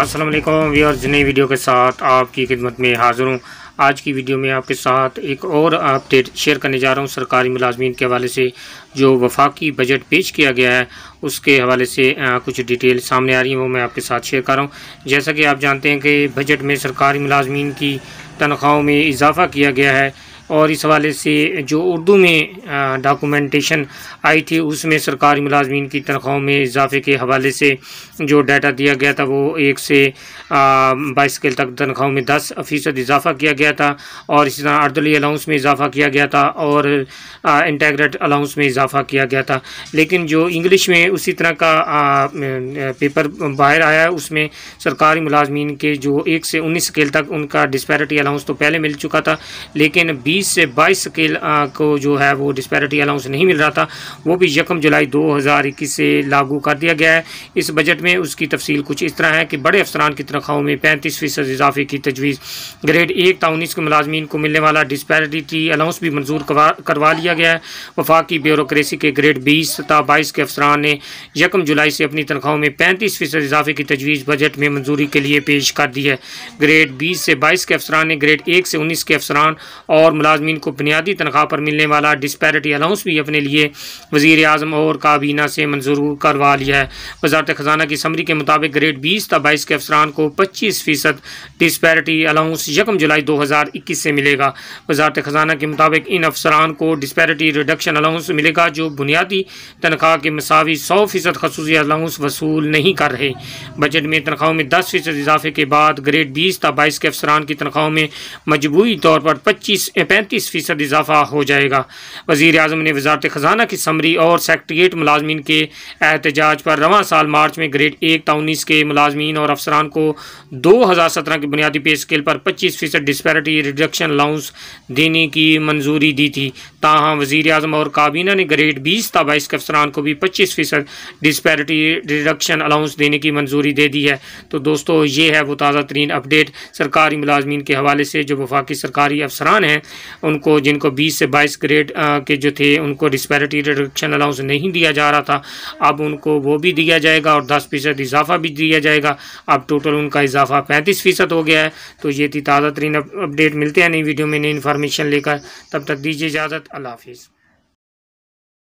अस्सलाम वालेकुम व्यूअर्स नई वीडियो के साथ आपकी खिदमत में हाज़िर हूँ आज की वीडियो में आपके साथ एक और अपडेट शेयर करने जा रहा हूँ सरकारी मुलाजमीन के हवाले से जो वफाकी बजट पेश किया गया है उसके हवाले से कुछ डिटेल सामने आ रही है वो मैं आपके साथ शेयर कर रहा हूँ जैसा कि आप जानते हैं कि बजट में सरकारी मुलाजमीन की तनख्वाहों में इजाफ़ा किया गया है और इस हवाले से जो उर्दू में डॉक्यूमेंटेशन आई थी उसमें सरकारी मुलाजमीन की तनख्वाहों में इजाफे के हवाले से जो डाटा दिया गया था वो एक से बाईस स्केल तक तनख्वाहों में दस फ़ीसद इजाफा किया गया था और इसी तरह अर्दली अलाउंस में इजाफा किया गया था और इंटेग्रेट अलाउंस में इजाफा किया गया था लेकिन जो इंग्लिश में उसी तरह का आ, पेपर बाहर आया है उसमें सरकारी मुलाजमीन के जो एक से उन्नीस स्केल तक उनका डिस्पैरिटी अलाउंस तो पहले मिल चुका था लेकिन बीस बीस से बाईस के को जो है वो डिस्पैरिटी अलाउंस नहीं मिल रहा था वो भी यकम जुलाई दो हज़ार इक्कीस से लागू कर दिया गया है इस बजट में उसकी तफसील कुछ इस तरह है कि बड़े अफसरान की तनख्वाहों में पैंतीस फ़ीसद इजाफे की तजवीज़ ग्रेड एक उन्नीस के मुलाजमीन को मिलने वाला डिस्पैरिटी अलाउंस भी मंजूर करवा लिया गया है वफाकी ब्यूरोसी के ग्रेड बीस ता बाईस के अफसरान ने यकम जुलाई से अपनी तनख्वाहों में पैंतीस फ़ीसद इजाफे की तजवीज़ बजट में मंजूरी के लिए पेश कर दी है ग्रेड बीस से बाईस के अफसरान ने ग्रेड एक से उन्नीस के अफसरान और मुला मुलाजमीन को बुनियादी तनख्वाह पर मिलने वाला डिस्पैरिटी अलाउंस भी अपने लिए वजीर अजम और काबीना से मंजूर करवा लिया है वजारत ख़जाना की समरी के मुताबिक ग्रेड बीस तब बाईस के अफसरान को पच्चीस फ़ीसद डिस्पैरिटी अलाउंस यकम जुलाई दो हज़ार इक्कीस से मिलेगा वजारत ख़जाना के मुताबिक इन अफसरान को डिस्पैरिटी रिडक्शन अलाउंस मिलेगा जो बुनियादी तनख्वाह के मसावी सौ फ़ीसद खसूस अलाउंस वसूल नहीं कर रहे बजट में तनख्वाहों में दस फ़ीसद इजाफे के बाद ग्रेड बीस तब बाईस के अफसरान की तनख्वाहों में मजबूरी तौर पर पच्चीस पैंतीस फीसद इजाफा हो जाएगा वजीर अजम ने वजारत ख़जाना की समरी और सेक्रट्रिएट मुलाजमीन के एहतजाज पर रवा साल मार्च में ग्रेड एक उन्नीस के मुलाजमीन और अफसरान को दो हज़ार सत्रह की बुनियादी पे स्केल पर पच्चीस फीसद डिस्पैरिटी रिडक्शन अलाउंस देने की मंजूरी दी थी ताहम वजीर अजम और काबीना ने ग्रेड बीस बाईस के अफसरान को भी पच्चीस फ़ीसद डिस्पैरिटी रिडक्शन अलाउंस देने की मंजूरी दे दी है तो दोस्तों ये है वो ताज़ा तरीन अपडेट सरकारी मुलाजमीन के हवाले से जो वफाकी सरकारी अफसरान हैं उनको जिनको बीस से बाईस ग्रेड के जो थे उनको डिस्पैरिटी रिडक्शन अलाउंस नहीं दिया जा रहा था अब उनको वो भी दिया जाएगा और दस फ़ीसद इजाफा भी दिया जाएगा अब टोटल उनका इजाफा पैंतीस फ़ीसद हो गया है तो ये थी ताज़ा तरीन अपडेट मिलते हैं नई वीडियो में नई इन्फॉर्मेशन लेकर तब तक दीजिए इजाज़त अल्लाह हाफिज़